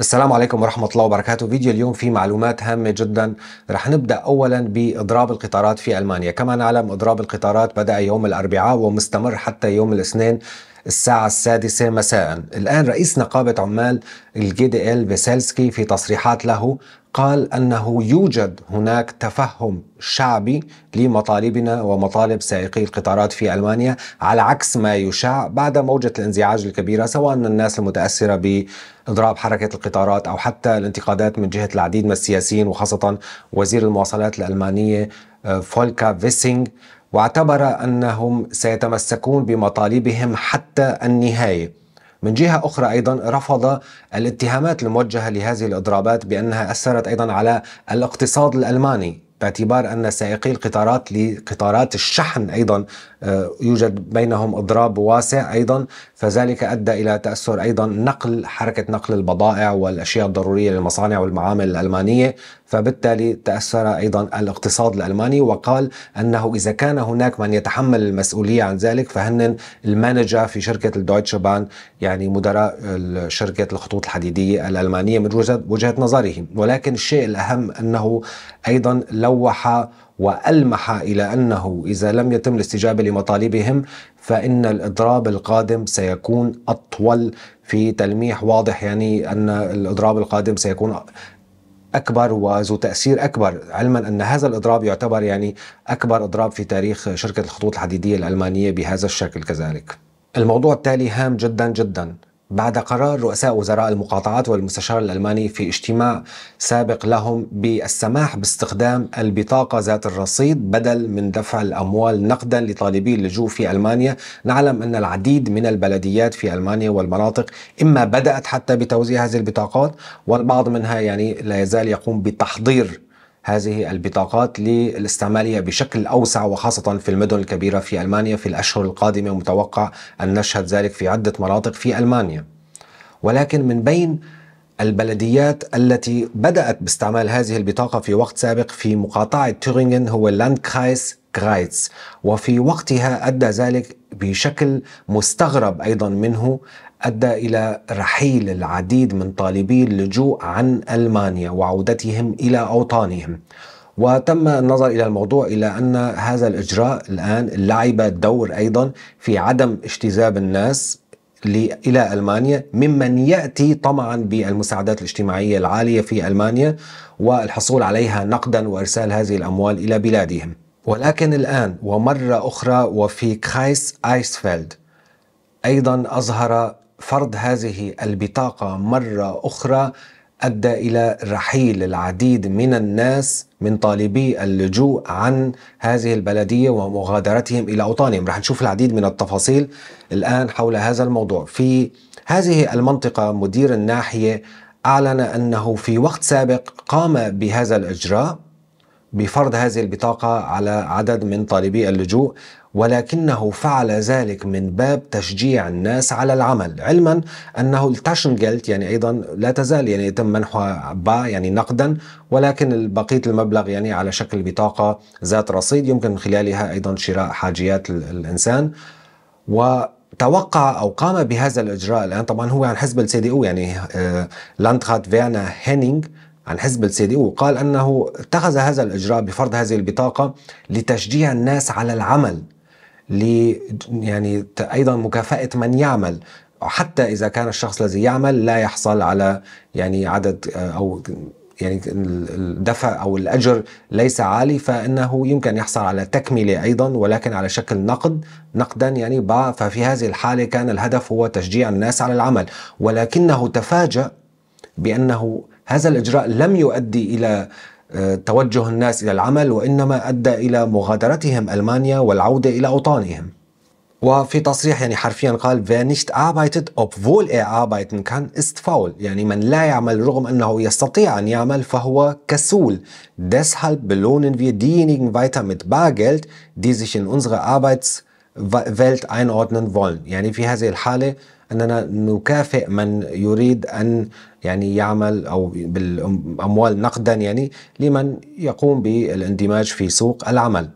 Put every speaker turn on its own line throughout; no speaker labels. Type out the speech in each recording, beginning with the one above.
السلام عليكم ورحمة الله وبركاته فيديو اليوم فيه معلومات هامة جدا رح نبدأ أولا بإضراب القطارات في ألمانيا كما نعلم إضراب القطارات بدأ يوم الأربعاء ومستمر حتى يوم الاثنين الساعة السادسة مساء الآن رئيس نقابة عمال الجي دي ال بيسلسكي في تصريحات له قال أنه يوجد هناك تفهم شعبي لمطالبنا ومطالب سائقي القطارات في ألمانيا على عكس ما يشاع بعد موجة الانزعاج الكبيرة سواء من الناس المتأثرة بإضراب حركة القطارات أو حتى الانتقادات من جهة العديد من السياسيين وخاصة وزير المواصلات الألمانية آه، فولكا فيسينغ واعتبر أنهم سيتمسكون بمطالبهم حتى النهاية من جهة أخرى أيضا رفض الاتهامات الموجهة لهذه الإضرابات بأنها أثرت أيضا على الاقتصاد الألماني باعتبار أن سائقي القطارات لقطارات الشحن أيضا آه، يوجد بينهم إضراب واسع أيضا فذلك أدى إلى تأثر أيضا نقل حركة نقل البضائع والأشياء الضرورية للمصانع والمعامل الألمانية فبالتالي تأثر أيضا الاقتصاد الألماني وقال أنه إذا كان هناك من يتحمل المسؤولية عن ذلك فهن المانجر في شركة الدويتش بان يعني مدراء شركة الخطوط الحديدية الألمانية من وجهة نظرهم ولكن الشيء الأهم أنه أيضا لوح والمح الى انه اذا لم يتم الاستجابه لمطالبهم فان الاضراب القادم سيكون اطول في تلميح واضح يعني ان الاضراب القادم سيكون اكبر وذو تاثير اكبر علما ان هذا الاضراب يعتبر يعني اكبر اضراب في تاريخ شركه الخطوط الحديديه الالمانيه بهذا الشكل كذلك. الموضوع التالي هام جدا جدا بعد قرار رؤساء وزراء المقاطعات والمستشار الألماني في اجتماع سابق لهم بالسماح باستخدام البطاقة ذات الرصيد بدل من دفع الأموال نقدا لطالبي اللجوء في ألمانيا نعلم أن العديد من البلديات في ألمانيا والمناطق إما بدأت حتى بتوزيع هذه البطاقات والبعض منها يعني لا يزال يقوم بتحضير هذه البطاقات للاستعمالية بشكل أوسع وخاصة في المدن الكبيرة في ألمانيا في الأشهر القادمة متوقع أن نشهد ذلك في عدة مناطق في ألمانيا ولكن من بين البلديات التي بدأت باستعمال هذه البطاقة في وقت سابق في مقاطعة تورينغن هو لاندكرايس غرايتس وفي وقتها أدى ذلك بشكل مستغرب ايضا منه ادى الى رحيل العديد من طالبي اللجوء عن المانيا وعودتهم الى اوطانهم. وتم النظر الى الموضوع الى ان هذا الاجراء الان لعب دور ايضا في عدم اجتذاب الناس الى المانيا ممن ياتي طمعا بالمساعدات الاجتماعيه العاليه في المانيا والحصول عليها نقدا وارسال هذه الاموال الى بلادهم. ولكن الآن ومرة أخرى وفي كرايس آيسفيلد أيضا أظهر فرض هذه البطاقة مرة أخرى أدى إلى رحيل العديد من الناس من طالبي اللجوء عن هذه البلدية ومغادرتهم إلى أوطانهم رح نشوف العديد من التفاصيل الآن حول هذا الموضوع في هذه المنطقة مدير الناحية أعلن أنه في وقت سابق قام بهذا الإجراء بفرض هذه البطاقة على عدد من طالبي اللجوء ولكنه فعل ذلك من باب تشجيع الناس على العمل علما أنه التاشنجلت يعني أيضا لا تزال يعني يتم منحها با يعني نقدا ولكن بقية المبلغ يعني على شكل بطاقة ذات رصيد يمكن من خلالها أيضا شراء حاجيات الإنسان و توقع او قام بهذا الاجراء الان طبعا هو عن حزب السي دي او يعني لاندخات فيرنا هينينغ عن حزب السيدي وقال أنه اتخذ هذا الإجراء بفرض هذه البطاقة لتشجيع الناس على العمل ل يعني أيضا مكافأة من يعمل حتى إذا كان الشخص الذي يعمل لا يحصل على يعني عدد آه، أو يعني الدفع او الاجر ليس عالي فانه يمكن يحصل على تكمله ايضا ولكن على شكل نقد نقدا يعني ففي هذه الحاله كان الهدف هو تشجيع الناس على العمل ولكنه تفاجا بانه هذا الإجراء لم يؤدي إلى آه، توجه الناس إلى العمل وإنما أدى إلى مغادرتهم ألمانيا والعودة إلى أوطانهم وفي تصريح يعني حرفيا قال wer nicht arbeitet obwohl er arbeiten kann ist faul يعني من لا يعمل رغم أنه يستطيع أن يعمل فهو كسول deshalb belohnen wir diejenigen weiter mit Bargeld die sich in unsere Arbeitswelt einordnen wollen يعني في هذه الحالة اننا نكافئ من يريد ان يعني يعمل او بالاموال نقدا يعني لمن يقوم بالاندماج في سوق العمل.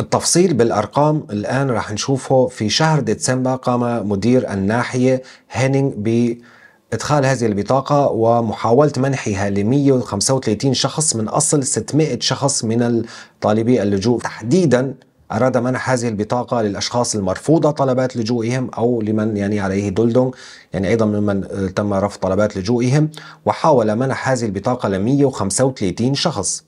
التفصيل بالأرقام الآن راح نشوفه في شهر ديسمبر قام مدير الناحية هينينغ بإدخال هذه البطاقة ومحاولة منحها ل 135 شخص من أصل 600 شخص من طالبي اللجوء تحديدا أراد منح هذه البطاقة للأشخاص المرفوضة طلبات لجوئهم أو لمن يعني عليه دلدون يعني أيضا ممن تم رفض طلبات لجوئهم وحاول منح هذه البطاقة ل 135 شخص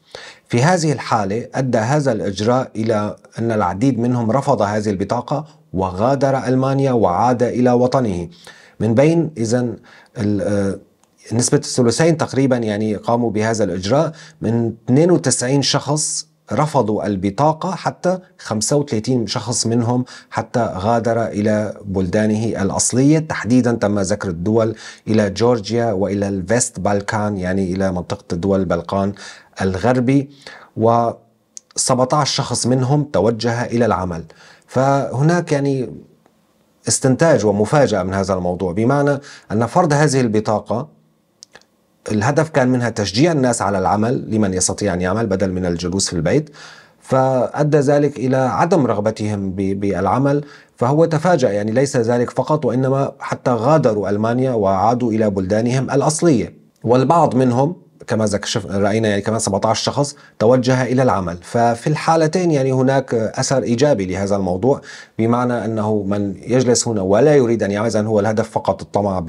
في هذه الحالة أدى هذا الإجراء إلى أن العديد منهم رفض هذه البطاقة وغادر ألمانيا وعاد إلى وطنه من بين إذا آه، نسبة الثلثين تقريبا يعني قاموا بهذا الإجراء من 92 شخص رفضوا البطاقة حتى 35 شخص منهم حتى غادر إلى بلدانه الأصلية تحديدا تم ذكر الدول إلى جورجيا وإلى الفيست بالكان يعني إلى منطقة دول البلقان الغربي و 17 شخص منهم توجه إلى العمل فهناك يعني استنتاج ومفاجأة من هذا الموضوع بمعنى أن فرض هذه البطاقة الهدف كان منها تشجيع الناس على العمل لمن يستطيع أن يعمل بدل من الجلوس في البيت فأدى ذلك إلى عدم رغبتهم بالعمل فهو تفاجأ يعني ليس ذلك فقط وإنما حتى غادروا ألمانيا وعادوا إلى بلدانهم الأصلية والبعض منهم كما شف راينا يعني كمان 17 شخص توجه الى العمل ففي الحالتين يعني هناك اثر ايجابي لهذا الموضوع بمعنى انه من يجلس هنا ولا يريد ان يعمل هو الهدف فقط الطمع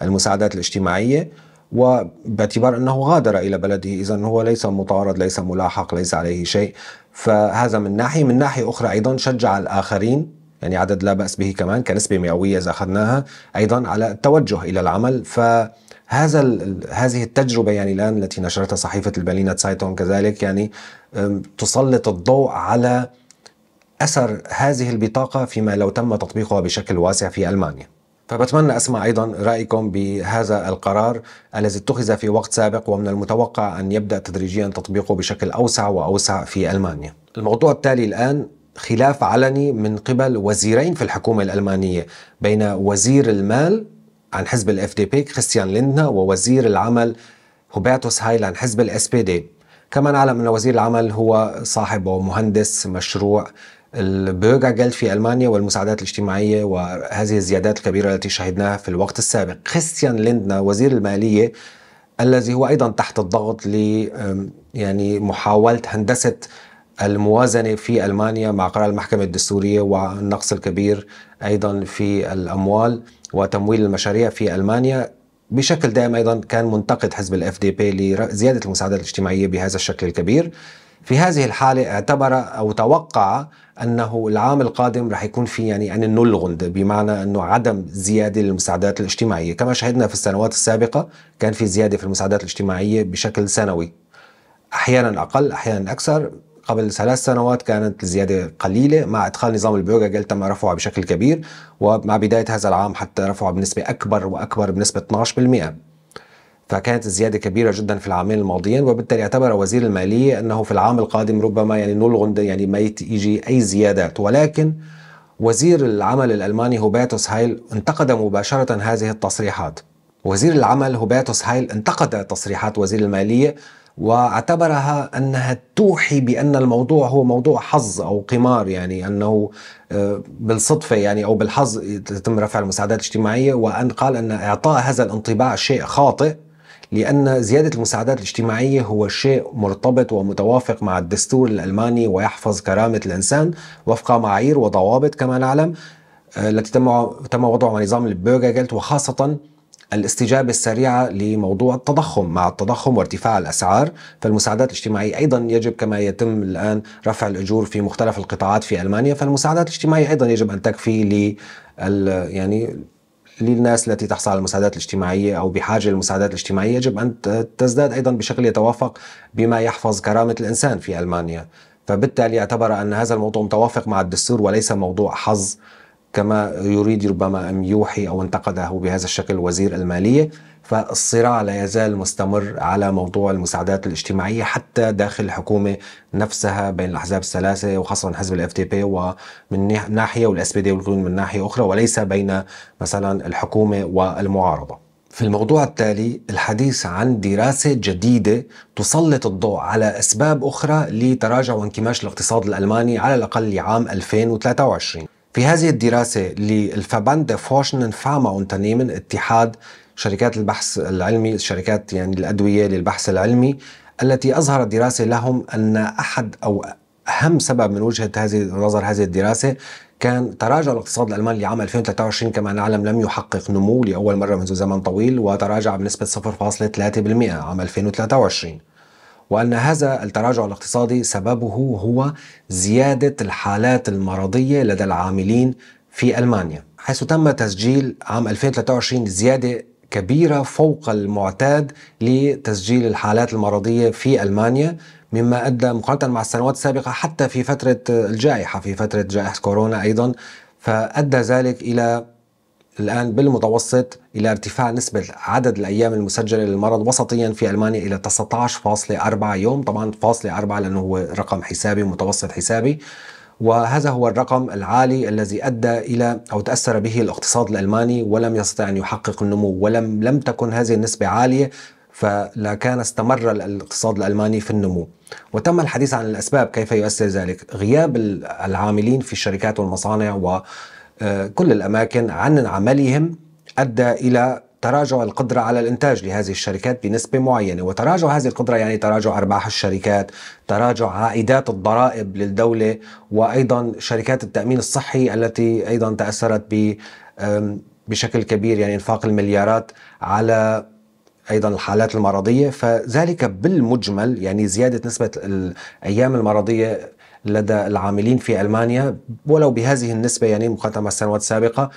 بالمساعدات الاجتماعيه وباعتبار أنه غادر إلى بلده إذا هو ليس مطارد ليس ملاحق ليس عليه شيء فهذا من ناحية من ناحية أخرى أيضا شجع الآخرين يعني عدد لا بأس به كمان كنسبة مئوية إذا أخذناها أيضا على التوجه إلى العمل فهذا هذه التجربة يعني الآن التي نشرتها صحيفة البلينة سايتون كذلك يعني تسلط الضوء على أثر هذه البطاقة فيما لو تم تطبيقها بشكل واسع في ألمانيا فبتمنى اسمع ايضا رايكم بهذا القرار الذي اتخذ في وقت سابق ومن المتوقع ان يبدا تدريجيا تطبيقه بشكل اوسع واوسع في المانيا. الموضوع التالي الان خلاف علني من قبل وزيرين في الحكومه الالمانيه بين وزير المال عن حزب الاف دي بي كريستيان ليندنا ووزير العمل هوباتوس هايل عن حزب الاس بي دي. كما نعلم ان وزير العمل هو صاحب ومهندس مشروع البرجع جلد في ألمانيا والمساعدات الاجتماعية وهذه الزيادات الكبيرة التي شهدناها في الوقت السابق خيستيان ليندنا وزير المالية الذي هو أيضا تحت الضغط ل يعني محاولة هندسة الموازنة في ألمانيا مع قرار المحكمة الدستورية والنقص الكبير أيضا في الأموال وتمويل المشاريع في ألمانيا بشكل دائم أيضا كان منتقد حزب الاف دي بي لزيادة المساعدات الاجتماعية بهذا الشكل الكبير في هذه الحالة اعتبر أو توقع أنه العام القادم رح يكون في يعني, يعني أن نلغند بمعنى أنه عدم زيادة للمساعدات الاجتماعية كما شهدنا في السنوات السابقة كان في زيادة في المساعدات الاجتماعية بشكل سنوي أحيانا أقل أحيانا أكثر قبل ثلاث سنوات كانت الزيادة قليلة مع إدخال نظام البروجاجل تم رفعها بشكل كبير ومع بداية هذا العام حتى رفعها بنسبة أكبر وأكبر بنسبة 12% فكانت الزياده كبيره جدا في العامين الماضيين وبالتالي اعتبر وزير الماليه انه في العام القادم ربما يعني نلغي يعني ما يجي اي زيادات ولكن وزير العمل الالماني هوباتوس هايل انتقد مباشره هذه التصريحات وزير العمل هوباتوس هايل انتقد تصريحات وزير الماليه واعتبرها انها توحي بان الموضوع هو موضوع حظ او قمار يعني انه آه، بالصدفه يعني او بالحظ يتم رفع المساعدات الاجتماعيه وان قال ان اعطاء هذا الانطباع شيء خاطئ لأن زيادة المساعدات الاجتماعية هو شيء مرتبط ومتوافق مع الدستور الألماني ويحفظ كرامة الإنسان وفق معايير وضوابط كما نعلم آه، التي تم تم وضعها نظام البرجاجلت وخاصة الاستجابة السريعة لموضوع التضخم مع التضخم وارتفاع الأسعار فالمساعدات الاجتماعية أيضا يجب كما يتم الآن رفع الأجور في مختلف القطاعات في ألمانيا فالمساعدات الاجتماعية أيضا يجب أن تكفي ل يعني للناس التي تحصل على المساعدات الاجتماعية أو بحاجة للمساعدات الاجتماعية يجب أن تزداد أيضا بشكل يتوافق بما يحفظ كرامة الإنسان في ألمانيا فبالتالي اعتبر أن هذا الموضوع متوافق مع الدستور وليس موضوع حظ كما يريد ربما أن يوحي أو انتقده بهذا الشكل وزير المالية فالصراع لا يزال مستمر على موضوع المساعدات الاجتماعية حتى داخل الحكومة نفسها بين الأحزاب الثلاثة وخاصة حزب الاف تي بي ومن ناحية والاس بي دي من ناحية أخرى وليس بين مثلا الحكومة والمعارضة في الموضوع التالي الحديث عن دراسة جديدة تسلط الضوء على أسباب أخرى لتراجع وانكماش الاقتصاد الألماني على الأقل لعام 2023 في هذه الدراسة للفاباند فوشنن فاما Unternehmen اتحاد شركات البحث العلمي شركات يعني الأدوية للبحث العلمي التي أظهرت دراسة لهم أن أحد أو أهم سبب من وجهة هذه نظر هذه الدراسة كان تراجع الاقتصاد الالماني لعام 2023 كما نعلم لم يحقق نمو لاول مره منذ زمن طويل وتراجع بنسبه 0.3% عام 2023 وان هذا التراجع الاقتصادي سببه هو زياده الحالات المرضيه لدى العاملين في المانيا حيث تم تسجيل عام 2023 زياده كبيرة فوق المعتاد لتسجيل الحالات المرضية في ألمانيا مما أدى مقارنة مع السنوات السابقة حتى في فترة الجائحة في فترة جائحة كورونا أيضا فأدى ذلك إلى الآن بالمتوسط إلى ارتفاع نسبة عدد الأيام المسجلة للمرض وسطيا في ألمانيا إلى 19.4 يوم طبعا فاصلة 4 لأنه هو رقم حسابي متوسط حسابي وهذا هو الرقم العالي الذي ادى الى او تاثر به الاقتصاد الالماني ولم يستطع ان يحقق النمو ولم لم تكن هذه النسبه عاليه فلا كان استمر الاقتصاد الالماني في النمو وتم الحديث عن الاسباب كيف يؤثر ذلك غياب العاملين في الشركات والمصانع وكل آه، الاماكن عن عملهم ادى الى تراجع القدرة على الإنتاج لهذه الشركات بنسبة معينة وتراجع هذه القدرة يعني تراجع أرباح الشركات تراجع عائدات الضرائب للدولة وأيضا شركات التأمين الصحي التي أيضا تأثرت ب بشكل كبير يعني انفاق المليارات على ايضا الحالات المرضيه فذلك بالمجمل يعني زياده نسبه الايام المرضيه لدى العاملين في المانيا ولو بهذه النسبه يعني مقارنه مع السنوات السابقه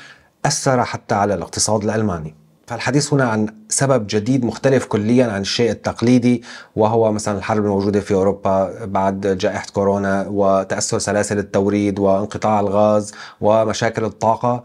اثر حتى على الاقتصاد الالماني. فالحديث هنا عن سبب جديد مختلف كليا عن الشيء التقليدي وهو مثلا الحرب الموجوده في اوروبا بعد جائحه كورونا وتاثر سلاسل التوريد وانقطاع الغاز ومشاكل الطاقه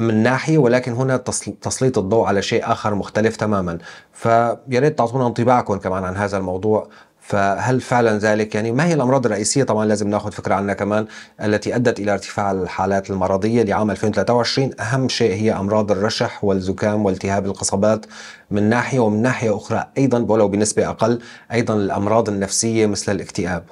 من ناحيه ولكن هنا تسليط الضوء على شيء اخر مختلف تماما فيا ريت تعطونا انطباعكم كمان عن هذا الموضوع فهل فعلا ذلك يعني ما هي الامراض الرئيسيه طبعا لازم ناخذ فكره عنها كمان التي ادت الى ارتفاع الحالات المرضيه لعام 2023 اهم شيء هي امراض الرشح والزكام والتهاب القصبات من ناحيه ومن ناحيه اخرى ايضا ولو بنسبه اقل ايضا الامراض النفسيه مثل الاكتئاب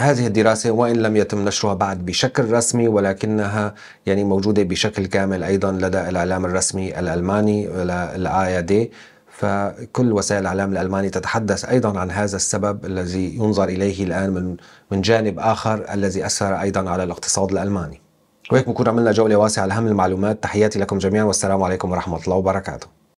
هذه الدراسة وإن لم يتم نشرها بعد بشكل رسمي ولكنها يعني موجودة بشكل كامل أيضا لدى الإعلام الرسمي الألماني الآي دي فكل وسائل الإعلام الألماني تتحدث أيضا عن هذا السبب الذي ينظر إليه الآن من من جانب آخر الذي أثر أيضا على الاقتصاد الألماني وهيك بكون عملنا جولة واسعة على أهم المعلومات تحياتي لكم جميعا والسلام عليكم ورحمة الله وبركاته